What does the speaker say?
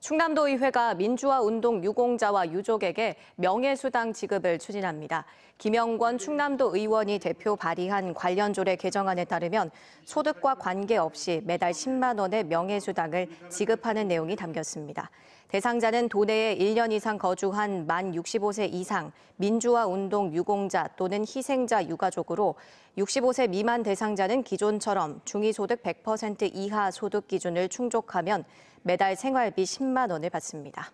충남도의회가 민주화 운동 유공자와 유족에게 명예수당 지급을 추진합니다. 김영권 음. 충남도 의원이 대표 발의한 관련 조례 개정안에 따르면 소득과 관계없이 매달 10만 원의 명예수당을 지급하는 내용이 담겼습니다. 대상자는 도내에 1년 이상 거주한 만 65세 이상 민주화 운동 유공자 또는 희생자 유가족으로 65세 미만 대상자는 기존처럼 중위소득 100% 이하 소득 기준을 충족하면 매달 생활비 10만 원을 받습니다.